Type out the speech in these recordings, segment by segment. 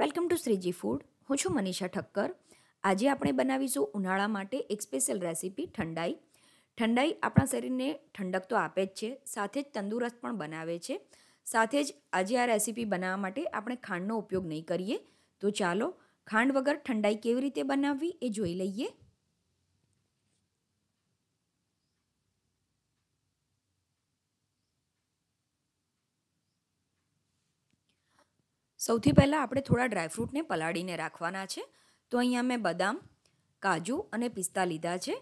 welcome to Shriji food હું છું મનીષા ઠક્કર આજે આપણે બનાવીશું ઉનાળા માટે એક સ્પેશિયલ રેસીપી ઠંડાઈ ઠંડાઈ આપણા શરીરને ઠંડક તો આપે જ છે સાથે જ તંદુરસ્ત પણ બનાવે છે સાથે જ આજે આ રેસીપી બનાવવા માટે આપણે ખાંડનો ઉપયોગ નહીં કરીએ તો ચાલો ખાંડ વગર ઠંડાઈ કેવી રીતે બનાવવી એ જોઈ લઈએ સૌથી પહેલાં આપણે થોડા ડ્રાયફ્રૂટને પલાળીને રાખવાના છે તો અહીંયા મેં બદામ કાજુ અને પિસ્તા લીધા છે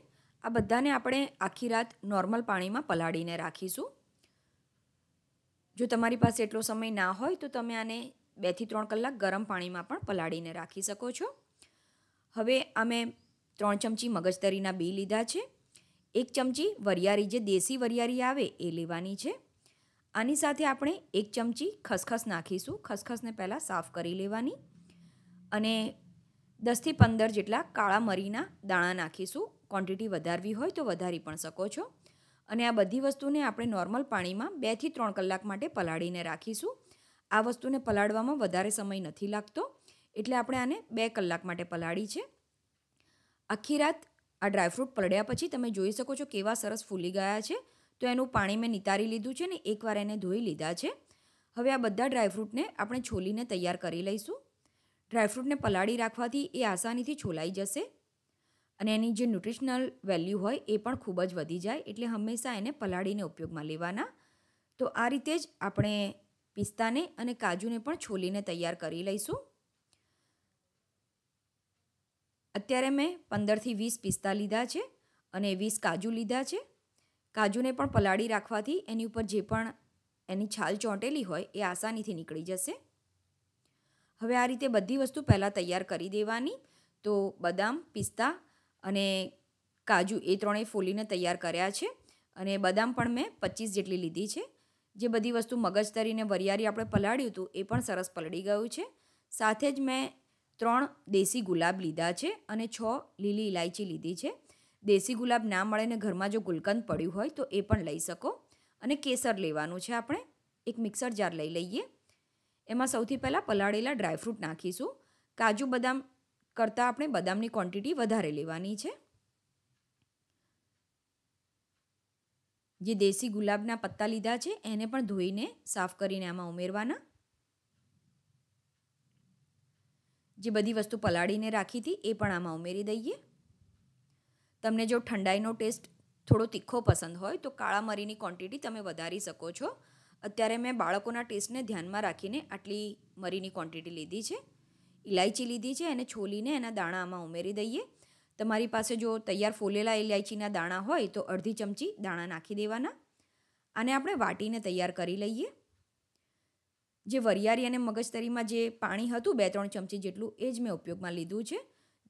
આ બધાને આપણે આખી રાત નોર્મલ પાણીમાં પલાળીને રાખીશું જો તમારી પાસે એટલો સમય ના હોય તો તમે આને બેથી ત્રણ કલાક ગરમ પાણીમાં પણ પલાળીને રાખી શકો છો હવે અમે ત્રણ ચમચી મગજતરીના બી લીધા છે એક ચમચી વરિયારી જે દેશી વરિયારી આવે એ લેવાની છે આની સાથે આપણે એક ચમચી ખસખસ નાખીશું ખસખસને પહેલાં સાફ કરી લેવાની અને દસથી પંદર જેટલા કાળા મરીના દાણા નાખીશું ક્વોન્ટિટી વધારવી હોય તો વધારી પણ શકો છો અને આ બધી વસ્તુને આપણે નોર્મલ પાણીમાં બેથી ત્રણ કલાક માટે પલાળીને રાખીશું આ વસ્તુને પલાળવામાં વધારે સમય નથી લાગતો એટલે આપણે આને બે કલાક માટે પલાળી છે આખી રાત આ ડ્રાયફ્રૂટ પલળ્યા પછી તમે જોઈ શકો છો કેવા સરસ ફૂલી ગયા છે તો એનું પાણી મેં નિતારી લીધું છે ને એકવાર એને ધોઈ લીધા છે હવે આ બધા ડ્રાયફ્રૂટને આપણે છોલીને તૈયાર કરી લઈશું ડ્રાયફ્રૂટને પલાળી રાખવાથી એ આસાનીથી છોલાઈ જશે અને એની જે ન્યુટ્રિશનલ વેલ્યુ હોય એ પણ ખૂબ જ વધી જાય એટલે હંમેશા એને પલાળીને ઉપયોગમાં લેવાના તો આ રીતે જ આપણે પિસ્તાને અને કાજુને પણ છોલીને તૈયાર કરી લઈશું અત્યારે મેં પંદરથી વીસ પિસ્તા લીધા છે અને વીસ કાજુ લીધા છે કાજુને પણ પલાળી રાખવાથી એની ઉપર જે પણ એની છાલ ચોંટેલી હોય એ આસાનીથી નીકળી જશે હવે આ રીતે બધી વસ્તુ પહેલાં તૈયાર કરી દેવાની તો બદામ પિસ્તા અને કાજુ એ ત્રણેય ફોલીને તૈયાર કર્યા છે અને બદામ પણ મેં પચીસ જેટલી લીધી છે જે બધી વસ્તુ મગજ તરીને વરિયારી આપણે પલાળ્યું હતું એ પણ સરસ પલળી ગયું છે સાથે જ મેં ત્રણ દેશી ગુલાબ લીધા છે અને છ લીલી ઇલાયચી લીધી છે દેશી ગુલાબ ના મળે ને ઘરમાં જો ગુલકંદ પડ્યું હોય તો એ પણ લઈ શકો અને કેસર લેવાનું છે આપણે એક મિક્સર જાર લઈ લઈએ એમાં સૌથી પહેલાં પલાળેલા ડ્રાયફ્રૂટ નાખીશું કાજુ બદામ કરતાં આપણે બદામની ક્વોન્ટિટી વધારે લેવાની છે જે દેશી ગુલાબના પત્તા લીધા છે એને પણ ધોઈને સાફ કરીને આમાં ઉમેરવાના જે બધી વસ્તુ પલાળીને રાખી હતી એ પણ આમાં ઉમેરી દઈએ તમને જો ઠંડાઈનો ટેસ્ટ થોડો તીખો પસંદ હોય તો કાળા મરીની ક્વોન્ટિટી તમે વધારી શકો છો અત્યારે મેં બાળકોના ટેસ્ટને ધ્યાનમાં રાખીને આટલી મરીની ક્વોન્ટિટી લીધી છે ઇલાયચી લીધી છે અને છોલીને એના દાણા આમાં ઉમેરી દઈએ તમારી પાસે જો તૈયાર ફોલેલા ઇલાયચીના દાણા હોય તો અડધી ચમચી દાણા નાખી દેવાના આને આપણે વાટીને તૈયાર કરી લઈએ જે વરિયારી અને મગજતરીમાં જે પાણી હતું બે ત્રણ ચમચી જેટલું એ જ મેં ઉપયોગમાં લીધું છે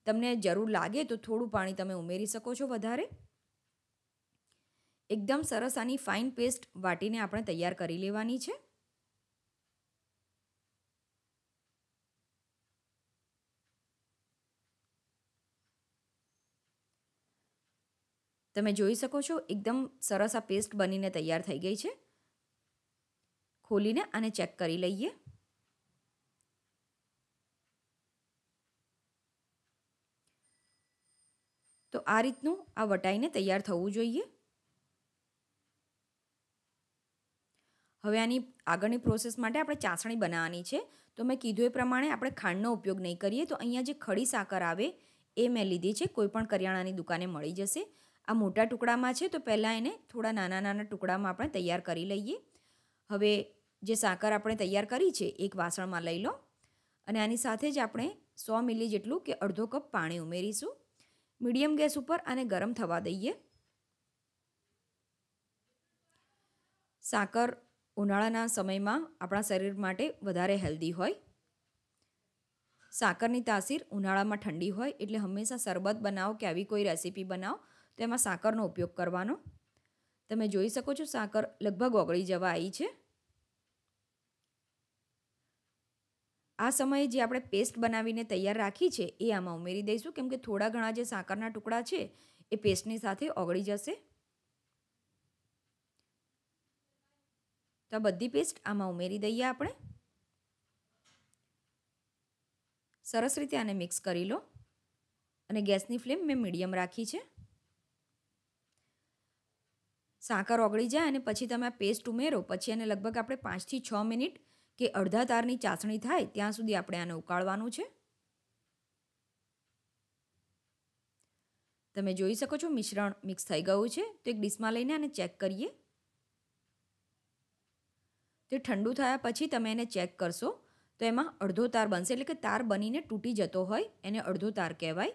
તમને જરૂર લાગે તો થોડું પાણી તમે ઉમેરી શકો છો વધારે એકદમ સરસ આની ફાઇન પેસ્ટ વાટીને આપણે તૈયાર કરી લેવાની છે તમે જોઈ શકો છો એકદમ સરસ આ પેસ્ટ બનીને તૈયાર થઈ ગઈ છે ખોલીને આને ચેક કરી લઈએ આ રીતનું આ વટાઈને તૈયાર થવું જોઈએ હવે આની આગળની પ્રોસેસ માટે આપણે ચાસણી બનાવવાની છે તો મેં કીધું એ પ્રમાણે આપણે ખાંડનો ઉપયોગ નહીં કરીએ તો અહીંયા જે ખડી સાકર આવે એ મેં લીધી છે કોઈપણ કરિયાણાની દુકાને મળી જશે આ મોટા ટુકડામાં છે તો પહેલાં એને થોડા નાના નાના ટુકડામાં આપણે તૈયાર કરી લઈએ હવે જે સાકર આપણે તૈયાર કરી છે એક વાસણમાં લઈ લો અને આની સાથે જ આપણે સો મિલી જેટલું કે અડધો કપ પાણી ઉમેરીશું મીડિયમ ગેસ ઉપર અને ગરમ થવા દઈએ સાકર ઉનાળાના સમયમાં આપણા શરીર માટે વધારે હેલ્ધી હોય સાકરની તાસીર ઉનાળામાં ઠંડી હોય એટલે હંમેશા શરબત બનાવો કે આવી કોઈ રેસીપી બનાવો તો એમાં સાકરનો ઉપયોગ કરવાનો તમે જોઈ શકો છો સાકર લગભગ ઓગળી જવા આવી છે આ સમયે જે આપણે પેસ્ટ બનાવીને તૈયાર રાખી છે એ આમાં ઉમેરી દઈશું કેમ કે થોડા ઘણા જે સાકરના ટુકડા છે એ પેસ્ટની સાથે ઓગળી જશે તો બધી પેસ્ટ આમાં ઉમેરી દઈએ આપણે સરસ રીતે આને મિક્સ કરી લો અને ગેસની ફ્લેમ મેં મીડિયમ રાખી છે સાકર ઓગળી જાય અને પછી તમે પેસ્ટ ઉમેરો પછી એને લગભગ આપણે પાંચથી છ મિનિટ કે અડધા તારની ચાસણી થાય ત્યાં સુધી આપણે આને ઉકાળવાનું છે તમે જોઈ શકો છો મિશ્રણ મિક્સ થઈ ગયું છે તો એક ડીશમાં લઈને આને ચેક કરીએ તે ઠંડુ થયા પછી તમે એને ચેક કરશો તો એમાં અડધો તાર બનશે એટલે કે તાર બનીને તૂટી જતો હોય એને અડધો તાર કહેવાય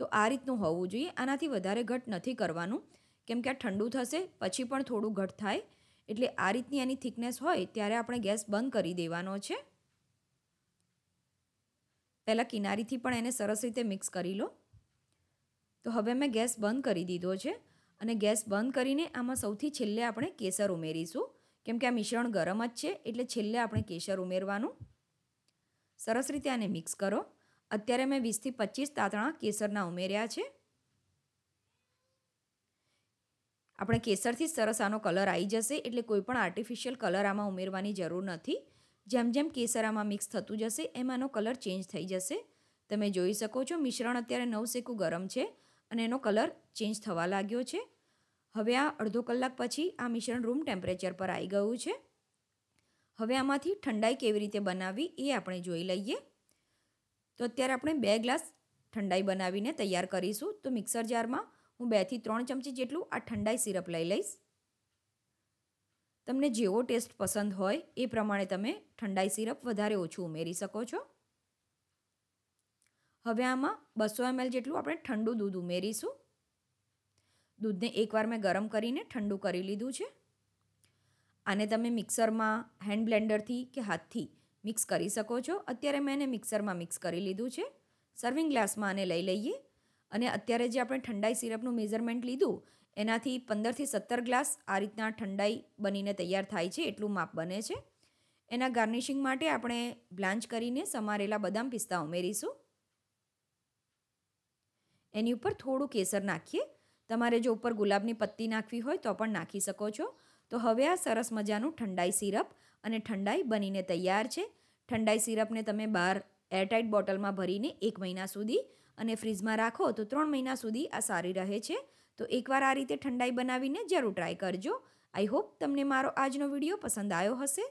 તો આ રીતનું હોવું જોઈએ આનાથી વધારે ઘટ નથી કરવાનું કેમ કે આ ઠંડુ થશે પછી પણ થોડું ઘટ થાય એટલે આ રીતની એની થિકનેસ હોય ત્યારે આપણે ગેસ બંધ કરી દેવાનો છે પહેલાં કિનારીથી પણ એને સરસ રીતે મિક્સ કરી લો તો હવે મેં ગેસ બંધ કરી દીધો છે અને ગેસ બંધ કરીને આમાં સૌથી છેલ્લે આપણે કેસર ઉમેરીશું કેમ કે આ મિશ્રણ ગરમ જ છે એટલે છેલ્લે આપણે કેસર ઉમેરવાનું સરસ રીતે આને મિક્સ કરો અત્યારે મેં વીસથી પચીસ તાતણા કેસરના ઉમેર્યા છે આપણે કેસરથી સરસ આનો કલર આવી જશે એટલે કોઈ પણ આર્ટિફિશિયલ કલર આમાં ઉમેરવાની જરૂર નથી જેમ જેમ કેસર આમાં મિક્સ થતું જશે એમ આનો કલર ચેન્જ થઈ જશે તમે જોઈ શકો છો મિશ્રણ અત્યારે નવસેકું ગરમ છે અને એનો કલર ચેન્જ થવા લાગ્યો છે હવે આ અડધો કલાક પછી આ મિશ્રણ રૂમ ટેમ્પરેચર પર આવી ગયું છે હવે આમાંથી ઠંડાઈ કેવી રીતે બનાવવી એ આપણે જોઈ લઈએ તો અત્યારે આપણે બે ગ્લાસ ઠંડાઈ બનાવીને તૈયાર કરીશું તો મિક્સર જારમાં હું બેથી ત્રણ ચમચી જેટલું આ ઠંડાઈ સિરપ લઈ લઈશ તમને જેવો ટેસ્ટ પસંદ હોય એ પ્રમાણે તમે ઠંડાઈ સિરપ વધારે ઓછું ઉમેરી શકો છો હવે આમાં બસો એમએલ જેટલું આપણે ઠંડુ દૂધ ઉમેરીશું દૂધને એકવાર મેં ગરમ કરીને ઠંડુ કરી લીધું છે આને તમે મિક્સરમાં હેન્ડ બ્લેન્ડરથી કે હાથથી મિક્સ કરી શકો છો અત્યારે મેં એને મિક્સરમાં મિક્સ કરી લીધું છે સર્વિંગ ગ્લાસમાં આને લઈ લઈએ અને અત્યારે જે આપણે ઠંડાઈ સિરપનું મેઝરમેન્ટ લીધું એનાથી પંદરથી સત્તર ગ્લાસ આ રીતના ઠંડાઈ બનીને તૈયાર થાય છે એટલું માપ બને છે એના ગાર્નિશિંગ માટે આપણે બ્લાન્ચ કરીને સમારેલા બદામ પિસ્તા ઉમેરીશું એની ઉપર થોડું કેસર નાખીએ તમારે જો ઉપર ગુલાબની પત્તી નાખવી હોય તો પણ નાખી શકો છો તો હવે આ સરસ મજાનું ઠંડાઈ સિરપ અને ઠંડાઈ બનીને તૈયાર છે ઠંડાઈ સિરપને તમે બહાર એરટાઇટ બોટલમાં ભરીને એક મહિના સુધી અને ફ્રીજમાં રાખો તો ત્રણ મહિના સુધી આ સારી રહે છે તો એકવાર આ રીતે ઠંડાઈ બનાવીને જરૂર ટ્રાય કરજો આઈ હોપ તમને મારો આજનો વિડીયો પસંદ આવ્યો હશે